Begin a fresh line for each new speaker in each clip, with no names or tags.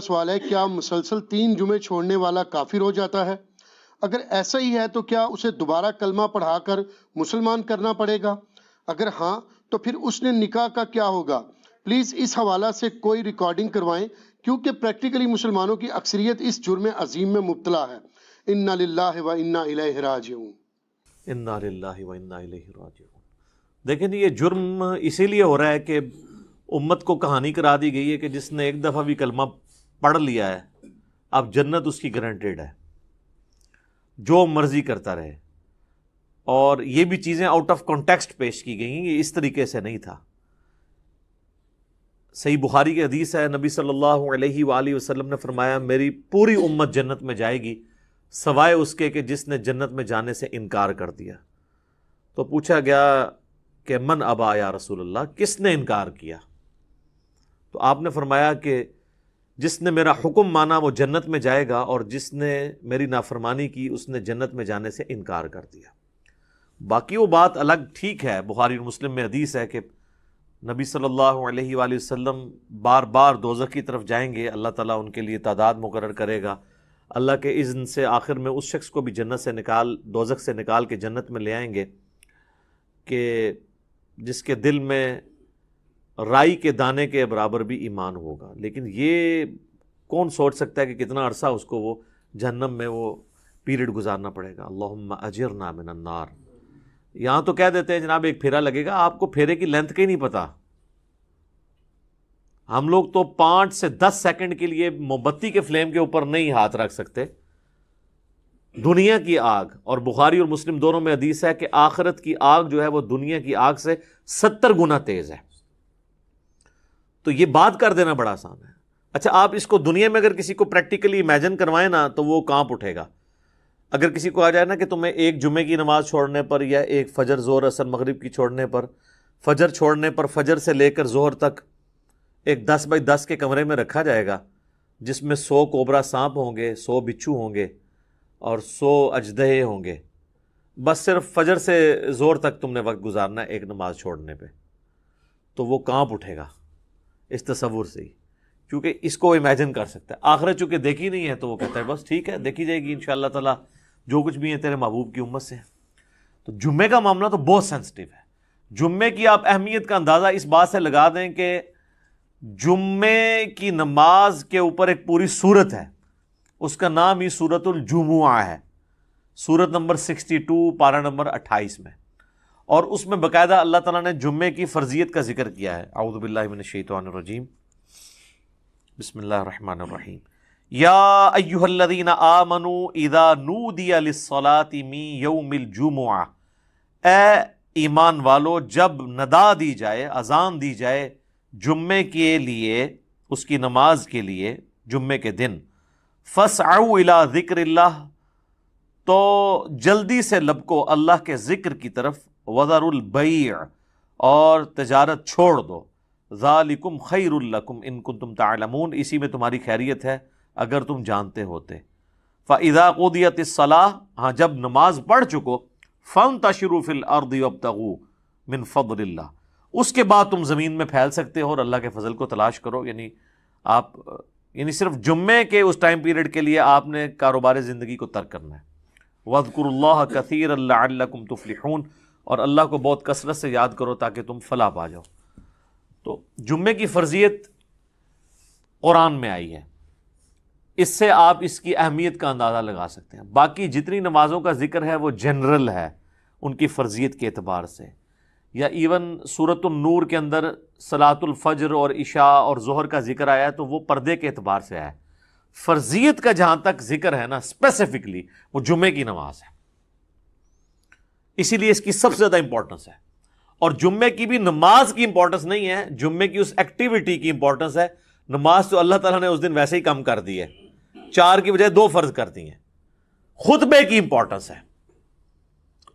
सवाल है क्या मुसलसल तीन जुमे छोड़ने वाला काफिर हो जाता है अगर ऐसा ही है तो क्या उसे दोबारा कलमा पढ़ाकर मुसलमान करना पड़ेगा अगर हाँ तो फिर उसने निकाह का क्या होगा प्लीज़ इस हवाला से कोई रिकॉर्डिंग करवाएं क्योंकि प्रैक्टिकली मुसलमानों की अक्सरियत इस जुर्म अजीम में मुबतला है इन्ना व इन्ना राजूँ देखें ये जुर्म इसीलिए हो रहा है कि उम्मत को कहानी करा दी गई है कि जिसने एक दफ़ा भी कलमा पढ़ लिया है अब जन्नत उसकी गारंटेड है जो मर्जी करता रहे और ये भी चीज़ें आउट ऑफ कॉन्टेक्स्ट पेश की गई ये इस तरीके से नहीं था सही बुखारी की हदीस है नबी सल्लल्लाहु अलैहि वसल्लम ने फरमाया मेरी पूरी उम्मत जन्नत में जाएगी सवाए उसके कि जिसने जन्नत में जाने से इनकार कर दिया तो पूछा गया कि मन अबा या रसूल किसने इनकार किया तो आपने फरमाया कि जिसने मेरा हुक्म माना वो जन्नत में जाएगा और जिसने मेरी नाफरमानी की उसने जन्नत में जाने से इनकार कर दिया बाकी वो बात अलग ठीक है बुखारी और मुस्लिम में हदीस है कि नबी सल्लल्लाहु अलैहि वसल्लम बार बार दोजक की तरफ जाएंगे अल्लाह ताला उनके लिए तादाद मुकर करेगा अल्लाह के इज़्न से आखिर में उस शख्स को भी जन्नत से निकाल दोजक से निकाल के जन्नत में ले आएंगे कि जिसके दिल में राई के दाने के बराबर भी ईमान होगा लेकिन ये कौन सोच सकता है कि कितना अरसा उसको वो जन्म में वो पीरियड गुजारना पड़ेगा अल्लाह अजर ना नामिनार यहाँ तो कह देते हैं जनाब एक फेरा लगेगा आपको फेरे की लेंथ का ही नहीं पता हम लोग तो पाँच से दस सेकेंड के लिए मोमबत्ती के फ्लेम के ऊपर नहीं हाथ रख सकते दुनिया की आग और बुखारी और मुस्लिम दोनों में हदीस है कि आखरत की आग जो है वो दुनिया की आग से सत्तर गुना तेज़ है तो ये बात कर देना बड़ा आसान है अच्छा आप इसको दुनिया में अगर किसी को प्रैक्टिकली इमेजन करवाएं ना तो वो कांप उठेगा अगर किसी को आ जाए ना कि तुम्हें एक जुमे की नमाज छोड़ने पर या एक फजर जोर असर मग़रब की छोड़ने पर फजर छोड़ने पर फजर से लेकर ज़ोर तक एक दस बाई दस के कमरे में रखा जाएगा जिसमें सौ कोबरा सांप होंगे सौ बिच्छू होंगे और सौ अजदहे होंगे बस सिर्फ फजर से जोर तक तुमने वक्त गुजारना एक नमाज छोड़ने पर तो वो कांप उठेगा इस तस्वूर से ही चूँकि इसको इमेजिन कर सकता है आखिरत चूँकि देखी नहीं है तो वो कहता है बस ठीक है देखी जाएगी इन शाह तला जो कुछ भी है तेरे महबूब की उम्मत से है तो जुम्मे का मामला तो बहुत सेंसिटिव है जुम्मे की आप अहमियत का अंदाज़ा इस बात से लगा दें कि जुम्मे की नमाज के ऊपर एक पूरी सूरत है उसका नाम ही सूरतुलजुमुआ है सूरत नंबर सिक्सटी टू पारा नंबर अट्ठाईस में और उसमें बकायदा अल्लाह ताला ने जुम्मे की फ़र्जियत का जिक्र किया है आउदबिल्लाशैतरजीम बसमीम यादीन आमनु इदा नूदियालातिमी यौमिल जुमा ए ईमान वालो जब नदा दी जाए अजान दी जाए जुम्मे के लिए उसकी नमाज के लिए जुम्मे के दिन फस आउला ज़िक्र तो जल्दी से लबको अल्लाह के ज़िक्र की तरफ वज़रुलबैर और तजारत छोड़ दो ज़ालिकुम खैरुल्लकुम इनकुन तुम तलमून इसी में तुम्हारी खैरियत है अगर तुम जानते होते फ़ादा कोदियत सलाह हाँ जब नमाज पढ़ चुको फ़न तशरूफ़िल अर्द अबतगू मिन फ़बल्ला उसके बाद तुम ज़मीन में फैल सकते हो और अल्लाह के फजल को तलाश करो यानी आप यानी सिर्फ जुम्मे के उस टाइम पीरियड के लिए आपने कारोबार ज़िंदगी को तर्क करना है वज़कुरल्ला कसीर तुफलिहून और अल्लाह को बहुत कसरत से याद करो ताकि तुम फला पा जाओ तो जुम्मे की फर्जियत कुरान में आई है इससे आप इसकी अहमियत का अंदाज़ा लगा सकते हैं बाकी जितनी नमाज़ों का जिक्र है वो जनरल है उनकी फ़र्जियत के अतबार से या इवन सूरत नूर के अंदर सलातुलफ़जर और इशा और जहर का जिक्र आया तो वो पर्दे के अतबार से आया फ़र्जियत का जहाँ तक जिक्र है ना स्पेसिफ़िकली वो जुमे की नमाज है इसीलिए इसकी सबसे ज़्यादा इंपॉर्टेंस है और जुम्मे की भी नमाज की इंपॉर्टेंस नहीं है जुम्मे की उस एक्टिविटी की इंपॉर्टेंस है नमाज तो अल्लाह ताला ने उस दिन वैसे ही कम कर दी है चार की बजाय दो फर्ज कर दी हैं खुतबे की इंपॉर्टेंस है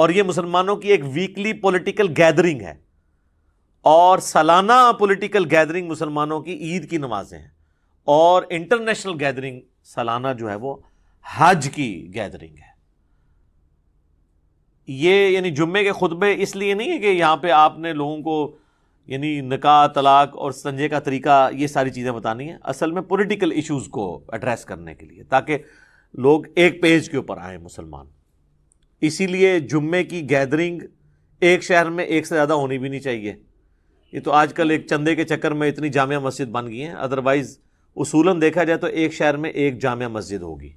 और ये मुसलमानों की एक वीकली पॉलिटिकल गैदरिंग है और सालाना पॉलिटिकल गैदरिंग मुसलमानों की ईद की नमाजें हैं और इंटरनेशनल गैदरिंग सालाना जो है वो हज की गैदरिंग है ये यानी जुम्मे के खुतबे इसलिए नहीं है कि यहाँ पे आपने लोगों को यानी निका तलाक और संजय का तरीका ये सारी चीज़ें बतानी है असल में पॉलिटिकल इश्यूज़ को एड्रेस करने के लिए ताकि लोग एक पेज के ऊपर आए मुसलमान इसीलिए जुम्मे की गैदरिंग एक शहर में एक से ज़्यादा होनी भी नहीं चाहिए ये तो आजकल एक चंदे के चक्कर में इतनी जामिया मस्जिद बन गई हैं अदरवाइज़ उसूलन देखा जाए तो एक शहर में एक जामिया मस्जिद होगी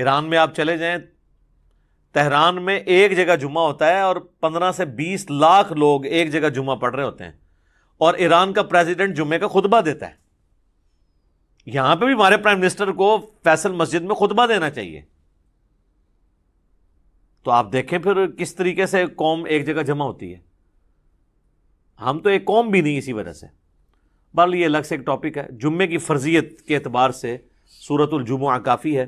ईरान में आप चले जाएं तेहरान में एक जगह जुमा होता है और पंद्रह से बीस लाख लोग एक जगह जुमा पढ़ रहे होते हैं और ईरान का प्रेजिडेंट जुमे का खुतबा देता है यहां पे भी हमारे प्राइम मिनिस्टर को फैसल मस्जिद में खुतबा देना चाहिए तो आप देखें फिर किस तरीके से कौम एक जगह जमा होती है हम तो एक कौम भी नहीं इसी वजह से बहरल ये अलग से एक टॉपिक है जुम्मे की फर्जियत के अतबार से सूरतुल जुमा काफ़ी है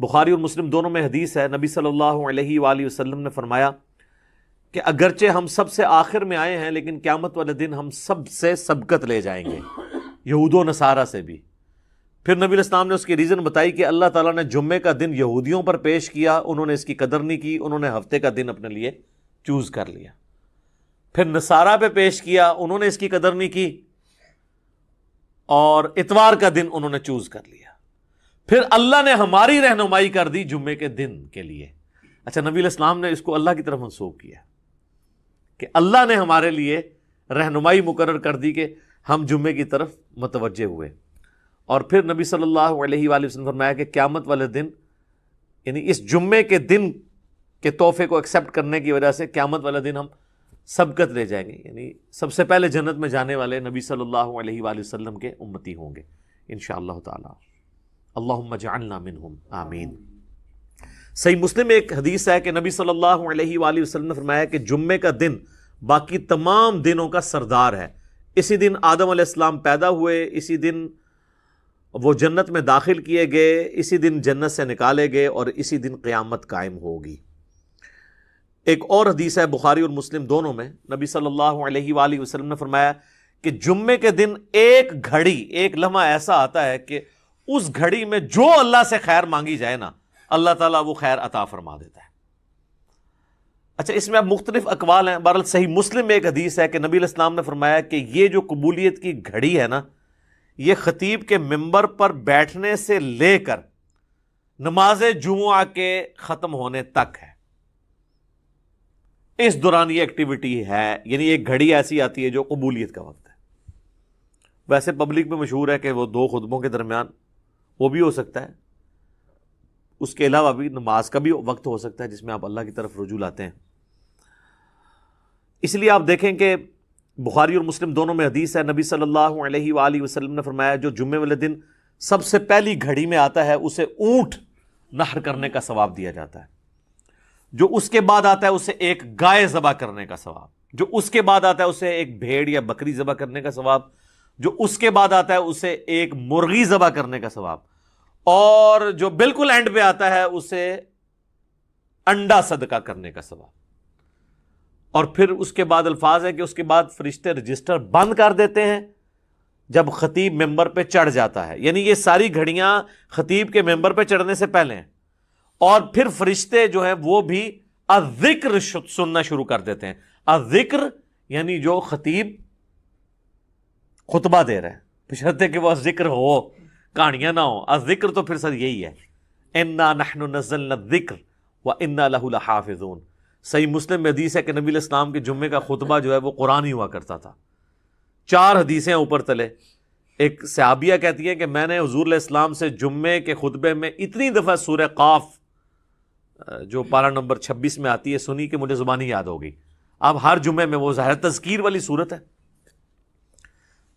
बुखारी और मुस्लिम दोनों में हदीस है नबी सल्लल्लाहु अलैहि वसल्लम ने फरमाया कि अगरचे हम सबसे आखिर में आए हैं लेकिन क्यामत वाले दिन हम सबसे सबकत ले जाएंगे यहूद नसारा से भी फिर नबी इस्लाम ने उसकी रीज़न बताई कि अल्लाह ताला ने जुम्मे का दिन यहूदियों पर पेश किया उन्होंने इसकी कदर नहीं की उन्होंने हफ्ते का दिन अपने लिए चूज़ कर लिया फिर नसारा पे पेश किया उन्होंने इसकी कदर नहीं की और इतवार का दिन उन्होंने चूज़ कर लिया फिर अल्लाह ने हमारी रहनुमाई कर दी जुम्मे के दिन के लिए अच्छा नबी इस्लाम ने इसको अल्लाह की तरफ मनसूख किया कि अल्लाह ने हमारे लिए रहनुमाई मुकर कर दी कि हम जुम्मे की तरफ मतवजह हुए और फिर नबी सल्लल्लाहु अलैहि वसल्लम फरमाया कि क़्यामत वाले दिन यानी इस जुम्मे के दिन के तोहफे को एक्सेप्ट करने की वजह से क़्यामत वाले दिन हम सबकत ले जाएंगे यानी सबसे पहले जन्नत में जाने वाले नबी सल्ला अलैहि के उम्मती होंगे इन ताला आमीन सही मुस्लिम एक हदीस है कि नबी सल्लल्लाहु अलैहि वसल्लम ने फरमाया कि जुम्मे का दिन बाकी तमाम दिनों का सरदार है इसी दिन आदम आदम पैदा हुए इसी दिन वो जन्नत में दाखिल किए गए इसी दिन जन्नत से निकाले गए और इसी दिन क़यामत कायम होगी एक और हदीस है बुखारी और मुस्लिम दोनों में नबी सल्लल्लाहु अलैहि वसल्लम ने फरमाया कि जुम्मे के दिन एक घड़ी एक लम्हा ऐसा आता है कि उस घड़ी में जो अल्लाह से खैर मांगी जाए ना अल्लाह ताला वो खैर अता फरमा देता है अच्छा इसमें अब मुख्तलिफ अकवाल हैं बहरल सही मुस्लिम में एक हदीस है कि नबी इस्लाम ने फरमाया कि ये जो कबूलियत की घड़ी है ना ये खतीब के मेंबर पर बैठने से लेकर नमाज जुआ के ख़त्म होने तक है इस दौरान ये एक्टिविटी है यानी एक घड़ी ऐसी आती है जो कबूलियत का वक्त है वैसे पब्लिक में मशहूर है कि वो दो खुतबों के दरमियान वो भी हो सकता है उसके अलावा भी नमाज का भी वक्त हो सकता है जिसमें आप अल्लाह की तरफ रुजू लाते हैं इसलिए आप देखें कि बुखारी और मुस्लिम दोनों में हदीस है नबी सल्लल्लाहु अलैहि वसल्लम ने फरमाया जो जुम्मे वाले दिन सबसे पहली घड़ी में आता है उसे ऊंट नहर करने का सवाब दिया जाता है जो उसके बाद आता है उसे एक गाय जबा करने का सवाब जो उसके बाद आता है उसे एक भेड़ या बकरी जबा करने का सवाब जो उसके बाद आता है उसे एक मुर्गी जबा करने का सवाब और जो बिल्कुल एंड पे आता है उसे अंडा सदका करने का सवाब और फिर उसके बाद अल्फाज है कि उसके बाद फरिश्ते रजिस्टर बंद कर देते हैं जब खतीब मेंबर पे चढ़ जाता है यानी ये सारी घड़ियां खतीब के मेंबर पे चढ़ने से पहले हैं और फिर फरिश्ते जो है वो भी अजिक्र सुनना शुरू कर देते हैं अजिक्र यानी जो खतीब खुतबा दे रहा है बशरते कि वह जिक्र हो कहानियाँ ना हो आज जिक्र तो फिर सर यही है इन्ना नहन नजल जिक्र व इन्ना लहू हाफिजून सही मुस्लिम में हदीस है कि नबी इस्लाम के जुम्मे का खुतबा जो है वो कुरान ही हुआ करता था चार हदीसें ऊपर तले एक सहाबिया कहती है कि मैंने हजूर इस्लाम से जुम्मे के खुतबे में इतनी दफ़ा सूर्य काफ जो पारा नंबर छब्बीस में आती है सुनी कि मुझे ज़ुबानी याद हो गई अब हर जुम्मे में वो ज़ाहिर तस्कीर वाली सूरत है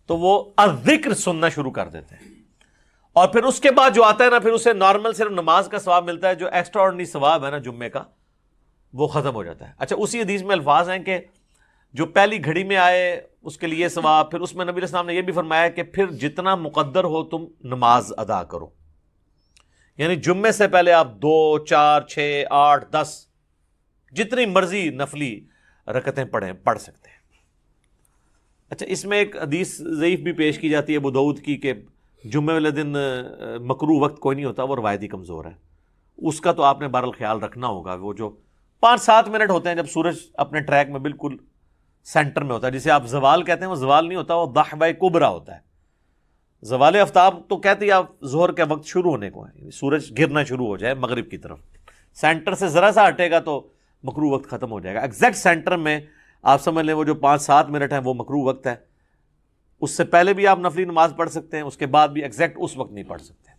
तो वो अजिक्र सुनना शुरू कर देते हैं और फिर उसके बाद जो आता है ना फिर उसे नॉर्मल सिर्फ नमाज का स्वाब मिलता है जो एक्स्ट्रा ऑर्डनी स्वाब है ना जुम्मे का वो ख़त्म हो जाता है अच्छा उसी हदीस में अल्फाज हैं कि जो पहली घड़ी में आए उसके लिए स्वाब फिर उसमें नबी इस्लाम ने यह भी फरमाया कि फिर जितना मुकद्दर हो तुम नमाज अदा करो यानी जुम्मे से पहले आप दो चार छः आठ दस जितनी मर्जी नफली रकतें पढ़ें पढ़ सकते हैं अच्छा इसमें एक हदीस ज़यीफ़ भी पेश की जाती है बुदऊद की कि जुम्मे वाले दिन मकरू वक्त कोई नहीं होता वो रवायती कमज़ोर है उसका तो आपने बहरल ख्याल रखना होगा वो जो पाँच सात मिनट होते हैं जब सूरज अपने ट्रैक में बिल्कुल सेंटर में होता है जिसे आप जवाल कहते हैं वो जवाल नहीं होता वो दाहबा कुबरा होता है जवाल आफ्ताब तो कहते हैं आप जोहर के वक्त शुरू होने को है सूरज गिरना शुरू हो जाए मगरब की तरफ सेंटर से ज़रा सा हटेगा तो मकरू वक्त ख़त्म हो जाएगा एग्जैक्ट सेंटर में आप समझ लें वो जो पाँच सात मिनट हैं वो मकरू वक्त है उससे पहले भी आप नफली नमाज पढ़ सकते हैं उसके बाद भी एग्जैक्ट उस वक्त नहीं पढ़ सकते